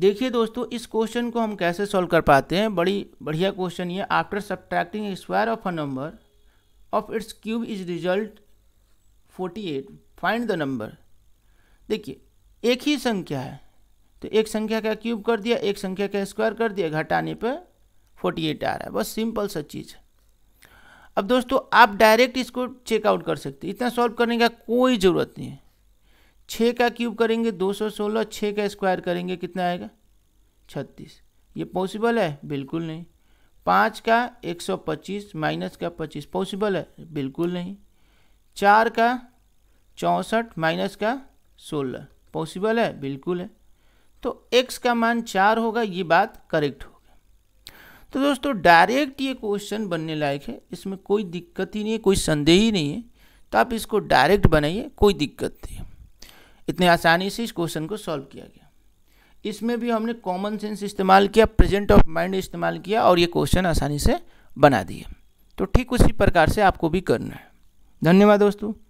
देखिए दोस्तों इस क्वेश्चन को हम कैसे सॉल्व कर पाते हैं बड़ी बढ़िया क्वेश्चन ये after subtracting square of a number of its cube is result 48 find the number देखिए एक ही संख्या है तो एक संख्या का क्यूब कर दिया एक संख्या का स्क्वायर कर दिया घटाने पर फोर्टी आ रहा है बस सिंपल सा चीज़ है अब दोस्तों आप डायरेक्ट इसको चेकआउट कर सकते इतना सॉल्व करने का कोई ज़रूरत नहीं है छः का क्यूब करेंगे दो सौ सोलह छः का स्क्वायर करेंगे कितना आएगा छत्तीस ये पॉसिबल है बिल्कुल नहीं पाँच का एक सौ पच्चीस माइनस का पच्चीस पॉसिबल है बिल्कुल नहीं चार का चौंसठ माइनस का सोलह पॉसिबल है बिल्कुल है तो x का मान चार होगा ये बात करेक्ट होगी तो दोस्तों डायरेक्ट ये क्वेश्चन बनने लायक है इसमें कोई दिक्कत ही नहीं है कोई संदेह ही नहीं है तो आप इसको डायरेक्ट बनाइए कोई दिक्कत नहीं है इतने आसानी से इस क्वेश्चन को सॉल्व किया गया इसमें भी हमने कॉमन सेंस इस्तेमाल किया प्रेजेंट ऑफ माइंड इस्तेमाल किया और ये क्वेश्चन आसानी से बना दिए तो ठीक उसी प्रकार से आपको भी करना है धन्यवाद दोस्तों